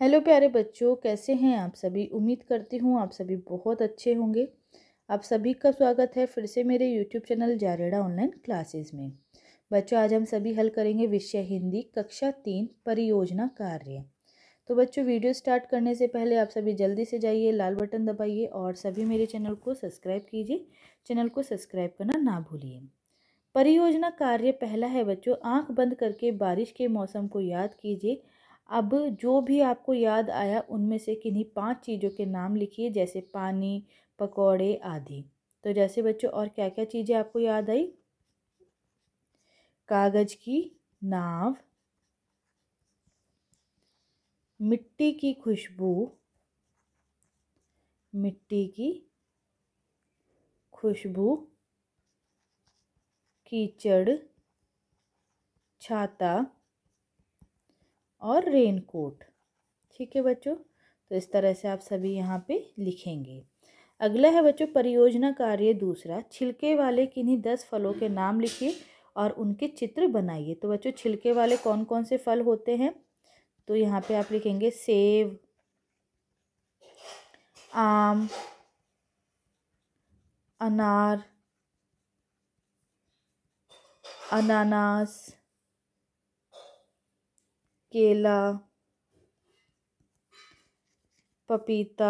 hello प्यारे बच्चों कैसे हैं आप सभी उम्मीद करती हूँ आप सभी बहुत अच्छे होंगे आप सभी का स्वागत है फिर से मेरे यूट्यूब चैनल जारेड़ा ऑनलाइन क्लासेस में बच्चों आज हम सभी हल करेंगे विषय हिंदी कक्षा तीन परियोजना कार्य तो बच्चों वीडियो स्टार्ट करने से पहले आप सभी जल्दी से जाइए लाल बटन दबाइए और सभी मेरे चैनल को सब्सक्राइब कीजिए चैनल को सब्सक्राइब करना ना भूलिए परियोजना कार्य पहला है बच्चों आंख बंद करके बारिश के मौसम को याद कीजिए अब जो भी आपको याद आया उनमें से किन्हीं पांच चीज़ों के नाम लिखिए जैसे पानी पकौड़े आदि तो जैसे बच्चों और क्या क्या चीज़ें आपको याद आई कागज की नाव मिट्टी की खुशबू मिट्टी की खुशबू कीचड़ छाता और रेन कोट ठीक है बच्चों तो इस तरह से आप सभी यहाँ पे लिखेंगे अगला है बच्चों परियोजना कार्य दूसरा छिलके वाले किन्हीं दस फलों के नाम लिखिए और उनके चित्र बनाइए तो बच्चों छिलके वाले कौन कौन से फल होते हैं तो यहाँ पे आप लिखेंगे सेब आम अनार अनानास केला पपीता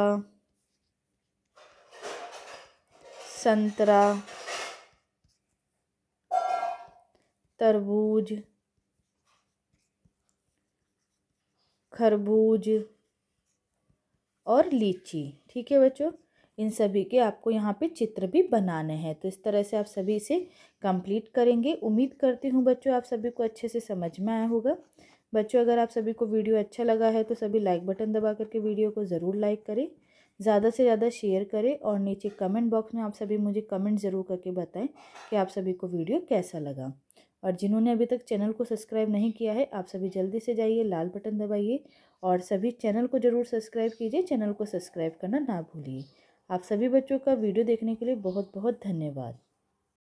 संतरा तरबूज खरबूज और लीची ठीक है बच्चों इन सभी के आपको यहाँ पे चित्र भी बनाने हैं तो इस तरह से आप सभी इसे कंप्लीट करेंगे उम्मीद करती हूँ बच्चों आप सभी को अच्छे से समझ में आया होगा बच्चों अगर आप सभी को वीडियो अच्छा लगा है तो सभी लाइक बटन दबा करके वीडियो को ज़रूर लाइक करें ज़्यादा से ज़्यादा शेयर करें और नीचे कमेंट बॉक्स में आप सभी मुझे कमेंट ज़रूर करके बताएं कि आप सभी को वीडियो कैसा लगा और जिन्होंने अभी तक चैनल को सब्सक्राइब नहीं किया है आप सभी जल्दी से जाइए लाल बटन दबाइए और सभी चैनल को ज़रूर सब्सक्राइब कीजिए चैनल को सब्सक्राइब करना ना भूलिए आप सभी बच्चों का वीडियो देखने के लिए बहुत बहुत धन्यवाद